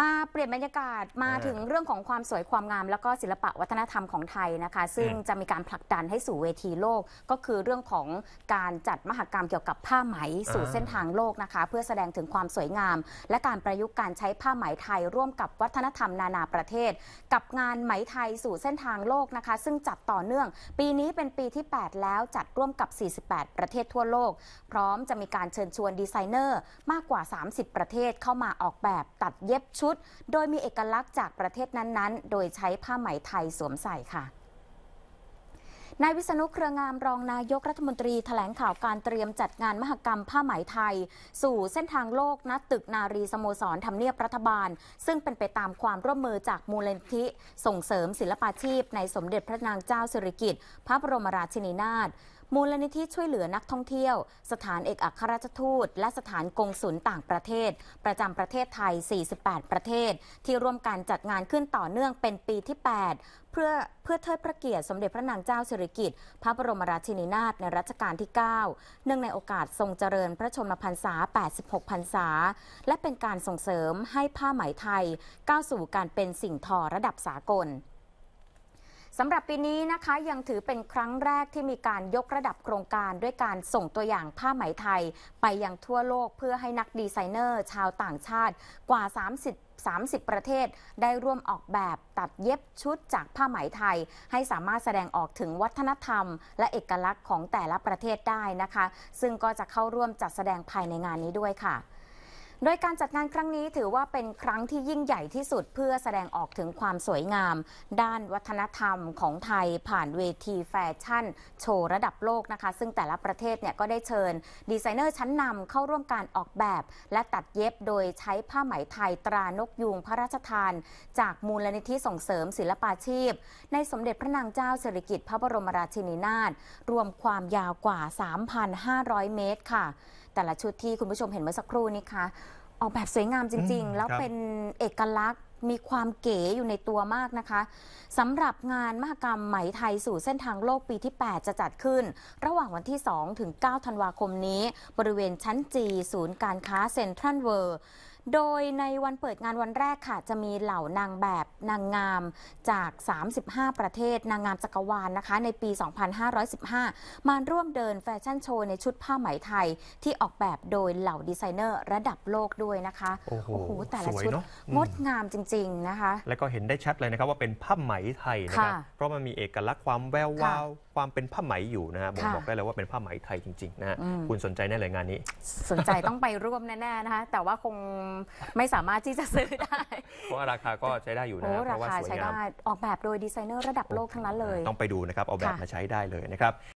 มาเปลี่ยนบรรยากาศมาถึงเรื่องของความสวยความงาม แล้วก็ศิลปะวัฒนธรรมของไทยนะคะ ซึ่งจะมีการผลักดันให้สู่เวทีโลกก็คือเรื่องของการจัดมหกรรมเกี่ยวกับผ้าไหมสู่เส้นทางโลกนะคะ เพื่อแสดงถึงความสวยงาม และการประยุกต์การใช้ผ้าไหมไทยร่วมกับวัฒนธรรมนานาประเทศ กับงานไหมไทยสู่เส้นทางโลกนะคะ ซึ่งจัดต่อเนื่อง ปีนี้เป็นปีที่ 8 แล้วจัดร่วมกับ 48 ประเทศทั่วโลกพร้อมจะมีการเชิญชวนดีไซเนอร์มากกว่า 30 ประเทศเข้ามาออกแบบตัดเย็บชุดโดยมีเอกลักษณ์จากประเทศนั้นๆ โดยใช้ผ้าไหมไทยสวมใส่ค่ะ นายวิษณุเครืองามรองนายกรัฐมนตรีถแถลงข่าวการเตรียมจัดงานมหกรรมผ้าไหมไทย สู่เส้นทางโลกณตึกนารีสโมสรทำเนียบรัฐบาล ซึ่งเป็นไปตามความร่วมมือจากมูลนิธิส่งเสริมศิลปาชีพในสมเด็จพระนางเจ้าสิริกิติ์พระบรมราชินีนาถมูลนิธิช่วยเหลือนักท่องเที่ยวสถานเอกอัครราชทูตและสถานกงศุลต่างประเทศประจำประเทศไทย 48 ประเทศ ที่ร่วมกันจัดงานขึ้นต่อเนื่องเป็นปีที่ 8 เพื่อเพื่อเทิดพระเกียรติสมเด็จพระนางเจ้าสิริกิติ์พระบรมราชินีนาถในรัชกาลที่ 9 เนื่องในโอกาสทรงเจริญพระชนมพรรษา 86 พรรษา และเป็นการส่งเสริมให้ผ้าไหมไทยก้าวสู่การเป็นสิ่งทอระดับสากลสำหรับปีนี้นะคะยังถือเป็นครั้งแรกที่มีการยกระดับโครงการด้วยการส่งตัวอย่างผ้าไหมไทยไปยังทั่วโลกเพื่อให้นักดีไซเนอร์ชาวต่างชาติกว่า 30 30 ประเทศได้ร่วมออกแบบตัดเย็บชุดจากผ้าไหมไทย ให้สามารถแสดงออกถึงวัฒนธรรม และเอกลักษณ์ของแต่ละประเทศได้นะคะ ซึ่งก็จะเข้าร่วมจัดแสดงภายในงานนี้ด้วยค่ะโดยการจัดงานครั้งนี้ถือว่าเป็นครั้งที่ยิ่งใหญ่ที่สุดเพื่อแสดงออกถึงความสวยงาม ด้านวัฒนธรรมของไทยผ่านเวทีแฟชั่นโชว์ระดับโลกนะคะ ซึ่งแต่ละประเทศเนี่ยก็ได้เชิญ ดีไซเนอร์ชั้นนำเข้าร่วมการออกแบบและตัดเย็บโดยใช้ผ้าไหมไทยตรานกยูงพระราชทาน จากมูลนิธิส่งเสริมศิลปาชีพ ในสมเด็จพระนางเจ้าสิริกิติ์พระบรมราชินีนาถรวมความยาวกว่า 3,500 เมตรค่ะแต่ละชุดที่คุณผู้ชมเห็นเมื่อสักครู่นี้ค่ะออกแบบสวยงามจริงๆ แล้วเป็นเอกลักษณ์มีความเก๋อยู่ในตัวมากนะคะสำหรับงานมหกรรมไหมไทยสู่เส้นทางโลกปีที่ 8 จะจัดขึ้น ระหว่างวันที่ 2 ถึง 9 ธันวาคมนี้ บริเวณชั้นจีศูนย์การค้าเซ็นทรัลเวิร์โดยในวันเปิดงานวันแรกค่ะ จะมีเหล่านางแบบนางงามจาก 35 ประเทศนางงามจักรวาลนนะคะ ในปี 2515 มาร่วมเดินแฟชั่นโชว์ในชุดผ้าไหมไทยที่ออกแบบโดยเหล่าดีไซเนอร์ระดับโลกด้วยนะคะโอ้โห แต่ละชุดงดงามจริงๆนะคะ แล้วก็เห็นได้ชัดเลยนะครับว่าเป็นผ้าไหมไทยนะครับเพราะมันมีเอกลักษณ์ความแวววาวความเป็นผ้าไหมอยู่นะครับบอกได้เลยว่าเป็นผ้าไหมไทยจริงๆนะคุณสนใจแน่เลยงานนี้ สนใจต้องไปร่วมแน่ๆนะคะ แต่ว่าคงไม่สามารถที่จะซื้อได้ เพราะว่าราคาก็ใช้ได้อยู่นะเพราะว่าสวยงามออกแบบโดย ดีไซเนอร์ระดับโลกทั้งนั้นเลย ต้องไปดูนะครับ เอาแบบมาใช้ได้เลยนะครับ